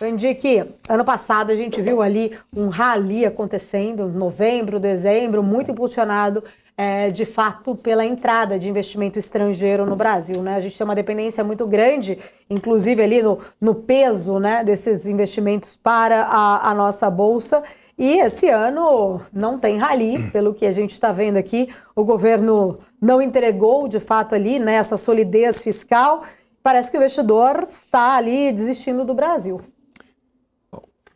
Eu indico que ano passado a gente viu ali um rally acontecendo, novembro, dezembro, muito impulsionado é, de fato pela entrada de investimento estrangeiro no Brasil. Né? A gente tem uma dependência muito grande, inclusive ali no, no peso né, desses investimentos para a, a nossa Bolsa. E esse ano não tem rally, pelo que a gente está vendo aqui. O governo não entregou, de fato, ali né, essa solidez fiscal. Parece que o investidor está ali desistindo do Brasil.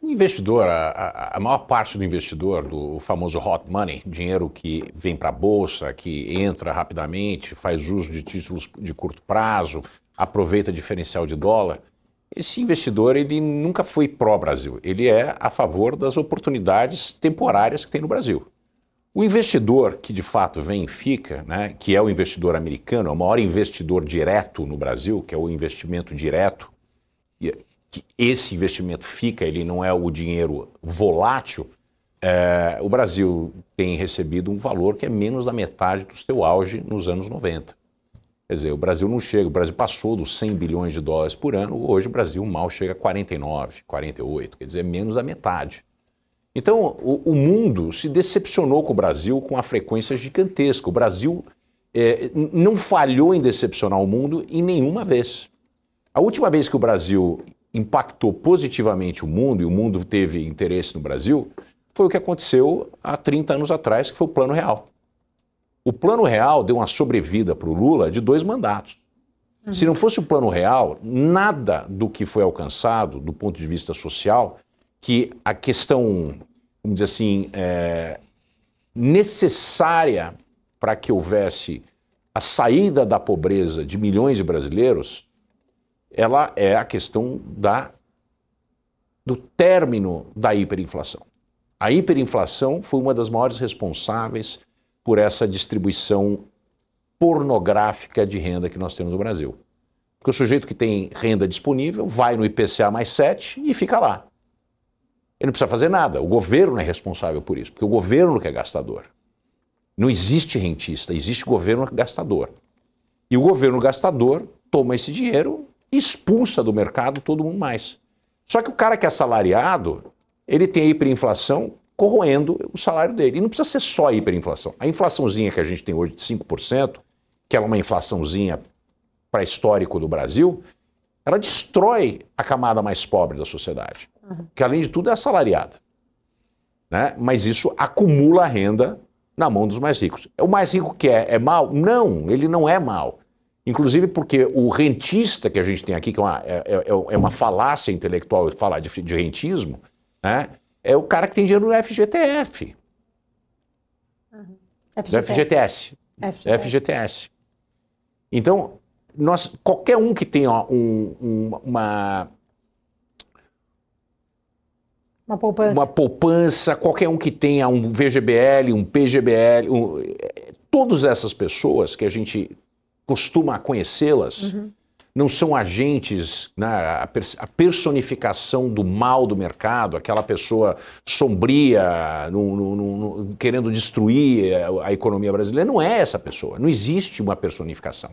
O investidor, a, a, maior parte do investidor, do famoso hot money, dinheiro que vem para a bolsa, que entra rapidamente, faz uso de títulos de curto prazo, aproveita diferencial de dólar, esse investidor ele nunca foi pró-Brasil. Ele é a favor das oportunidades temporárias que tem no Brasil. O investidor que de fato vem e fica, né, que é o investidor americano, é o maior investidor direto no Brasil, que é o investimento direto, que esse investimento fica, ele não é o dinheiro volátil, é, o Brasil tem recebido um valor que é menos da metade do seu auge nos anos 90. Quer dizer, o Brasil não chega, o Brasil passou dos 100 bilhões de dólares por ano, hoje o Brasil mal chega a 49, 48, quer dizer, é menos da metade. Então, o, o mundo se decepcionou com o Brasil com a frequência gigantesca. O Brasil é, não falhou em decepcionar o mundo em nenhuma vez. A última vez que o Brasil impactou positivamente o mundo e o mundo teve interesse no Brasil foi o que aconteceu há 30 anos atrás, que foi o Plano Real. O Plano Real deu uma sobrevida para o Lula de dois mandatos. Uhum. Se não fosse o Plano Real, nada do que foi alcançado do ponto de vista social, que a questão, vamos dizer assim, é, necessária para que houvesse a saída da pobreza de milhões de brasileiros, ela é a questão da, do término da hiperinflação. A hiperinflação foi uma das maiores responsáveis por essa distribuição pornográfica de renda que nós temos no Brasil. Porque o sujeito que tem renda disponível vai no IPCA mais 7 e fica lá. Ele não precisa fazer nada. O governo é responsável por isso, porque o governo que é gastador. Não existe rentista, existe governo gastador. E o governo gastador toma esse dinheiro expulsa do mercado todo mundo mais. Só que o cara que é salariado, ele tem a hiperinflação corroendo o salário dele. E não precisa ser só a hiperinflação. A inflaçãozinha que a gente tem hoje de 5%, que é uma inflaçãozinha pré-histórico do Brasil, ela destrói a camada mais pobre da sociedade, uhum. que além de tudo é assalariada. Né? Mas isso acumula a renda na mão dos mais ricos. O mais rico que é, é mal? Não, ele não é mal. Inclusive porque o rentista que a gente tem aqui, que é uma, é é, é, é uma falácia intelectual falar de, de rentismo, né? é o cara que tem dinheiro no FGTF. Uhum. FGTS. FGTS. FGTS. FGTS. Então, nós, qualquer um que tenha um, um, uma. Uma poupança. Uma poupança, qualquer um que tenha um VGBL, um PGBL, um, é, todas essas pessoas que a gente costuma conhecê-las, uhum. não são agentes, né, a, personificação do mal do mercado, aquela pessoa sombria, no, no, no, querendo destruir a, a economia brasileira. Não é essa pessoa, não existe uma personificação.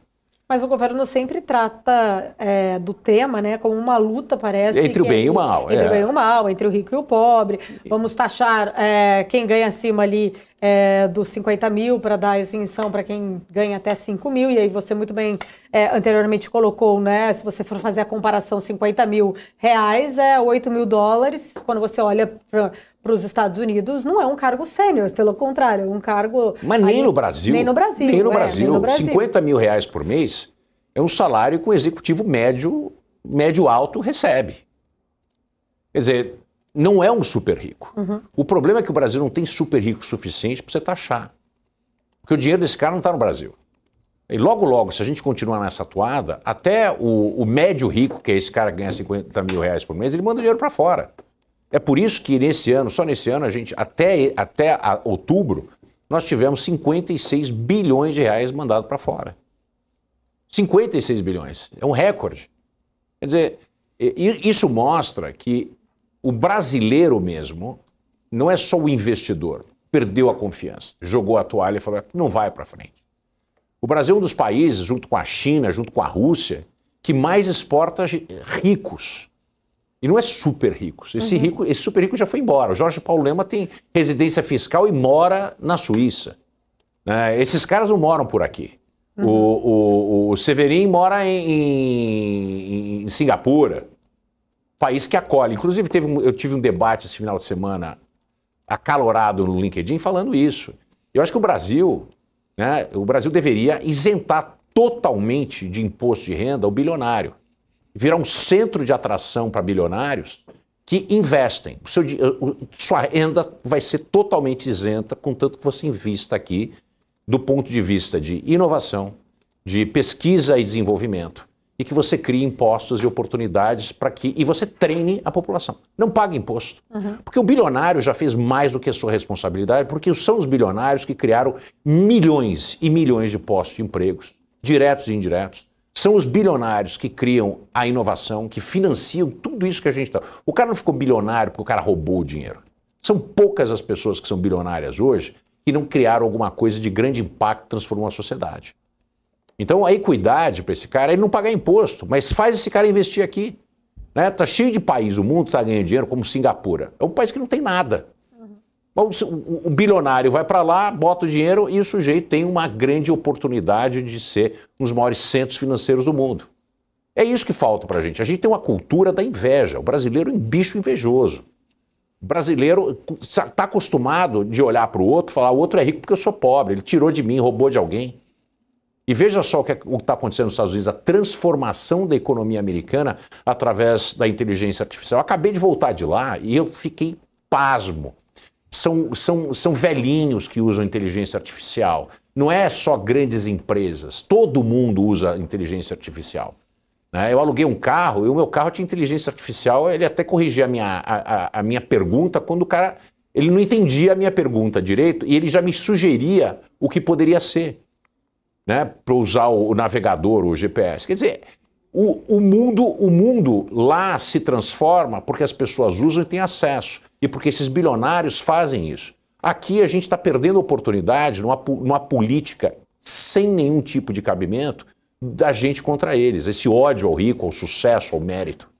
Mas o governo sempre trata é, do tema, né, como uma luta, parece. Entre o bem é, e o mal. Entre é. o bem e o mal, entre o rico e o pobre. Vamos taxar é, quem ganha acima ali é, dos 50 mil para dar isenção para quem ganha até 5 mil, e aí você muito bem é, anteriormente colocou, né? Se você for fazer a comparação, 50 mil reais é 8 mil dólares. Quando você olha para os Estados Unidos, não é um cargo sênior, pelo contrário, é um cargo. Mas nem no Brasil. Nem no Brasil. Nem no, é, Brasil. nem no Brasil. 50 mil reais por mês é um salário que o executivo médio, médio alto recebe. Quer dizer, não é um super rico. Uhum. O problema é que o Brasil não tem super rico suficiente para você taxar. Porque o dinheiro desse cara não está no Brasil. E logo, logo, se a gente continuar nessa atuada, até o, o médio rico, que é esse cara que ganha 50 mil reais por mês, ele manda dinheiro para fora. É por isso que nesse ano, só nesse ano, a gente, até, até a, outubro, nós tivemos 56 bilhões de reais mandado para fora. 56 bilhões. É um recorde. Quer dizer, isso mostra que o brasileiro mesmo não é só o investidor. Perdeu a confiança, jogou a toalha e falou: não vai para frente. O Brasil é um dos países, junto com a China, junto com a Rússia, que mais exporta ricos. E não é super ricos. Esse, uhum. rico, esse super rico já foi embora. O Jorge Paulo Lema tem residência fiscal e mora na Suíça. É, esses caras não moram por aqui. Uhum. O, o, o Severin mora em, em, em Singapura país que acolhe. Inclusive, teve um, eu tive um debate esse final de semana acalorado no LinkedIn falando isso. Eu acho que o Brasil, né, o Brasil deveria isentar totalmente de imposto de renda o bilionário. Virar um centro de atração para bilionários que investem. O seu, o, sua renda vai ser totalmente isenta, contanto que você invista aqui do ponto de vista de inovação, de pesquisa e desenvolvimento e que você crie impostos e oportunidades para que. E você treine a população. Não pague imposto. Uhum. Porque o bilionário já fez mais do que a sua responsabilidade, porque são os bilionários que criaram milhões e milhões de postos de empregos, diretos e indiretos. São os bilionários que criam a inovação, que financiam tudo isso que a gente está. O cara não ficou bilionário porque o cara roubou o dinheiro. São poucas as pessoas que são bilionárias hoje que não criaram alguma coisa de grande impacto que transformou a sociedade. Então a equidade para esse cara, ele não pagar imposto, mas faz esse cara investir aqui. Né? Tá cheio de país, o mundo está ganhando dinheiro, como Singapura. É um país que não tem nada. Uhum. O, o, bilionário vai para lá, bota o dinheiro e o sujeito tem uma grande oportunidade de ser um dos maiores centros financeiros do mundo. É isso que falta para a gente. A gente tem uma cultura da inveja. O brasileiro é um bicho invejoso. O brasileiro está acostumado de olhar para o outro, falar o outro é rico porque eu sou pobre, ele tirou de mim, roubou de alguém. E veja só o que é, está acontecendo nos Estados Unidos, a transformação da economia americana através da inteligência artificial. Eu acabei de voltar de lá e eu fiquei pasmo. São, são, são velhinhos que usam inteligência artificial. Não é só grandes empresas. Todo mundo usa inteligência artificial. Né? Eu aluguei um carro e o meu carro tinha inteligência artificial. Ele até corrigia a minha, a, a, a minha pergunta quando o cara ele não entendia a minha pergunta direito e ele já me sugeria o que poderia ser né, para usar o navegador, o GPS. Quer dizer, o, o, mundo, o mundo lá se transforma porque as pessoas usam e têm acesso e porque esses bilionários fazem isso. Aqui a gente está perdendo oportunidade numa, numa política sem nenhum tipo de cabimento da gente contra eles, esse ódio ao rico, ao sucesso, ao mérito.